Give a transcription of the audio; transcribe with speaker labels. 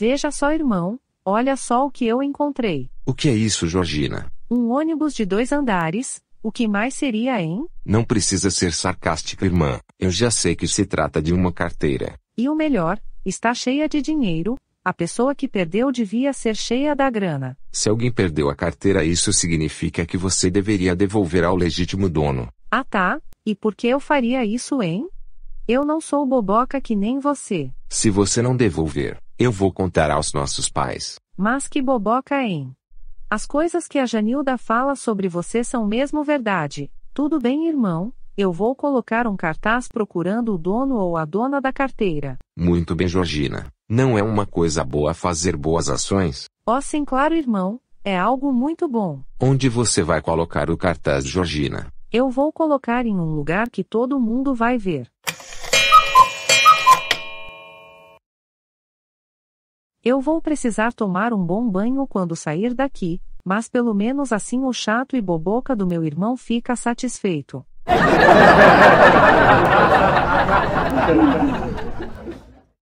Speaker 1: Veja só, irmão, olha só o que eu encontrei.
Speaker 2: O que é isso, Georgina?
Speaker 1: Um ônibus de dois andares, o que mais seria, hein?
Speaker 2: Não precisa ser sarcástica, irmã. Eu já sei que se trata de uma carteira.
Speaker 1: E o melhor, está cheia de dinheiro. A pessoa que perdeu devia ser cheia da grana.
Speaker 2: Se alguém perdeu a carteira, isso significa que você deveria devolver ao legítimo dono.
Speaker 1: Ah tá, e por que eu faria isso, hein? Eu não sou boboca que nem você.
Speaker 2: Se você não devolver, eu vou contar aos nossos
Speaker 1: pais. Mas que boboca, hein? As coisas que a Janilda fala sobre você são mesmo verdade. Tudo bem, irmão, eu vou colocar um cartaz procurando o dono ou a dona da carteira.
Speaker 2: Muito bem, Georgina. Não é uma coisa boa fazer boas ações?
Speaker 1: Oh, sim, claro, irmão. É algo muito bom.
Speaker 2: Onde você vai colocar o cartaz, Georgina?
Speaker 1: Eu vou colocar em um lugar que todo mundo vai ver. Eu vou precisar tomar um bom banho quando sair daqui, mas pelo menos assim o chato e boboca do meu irmão fica satisfeito.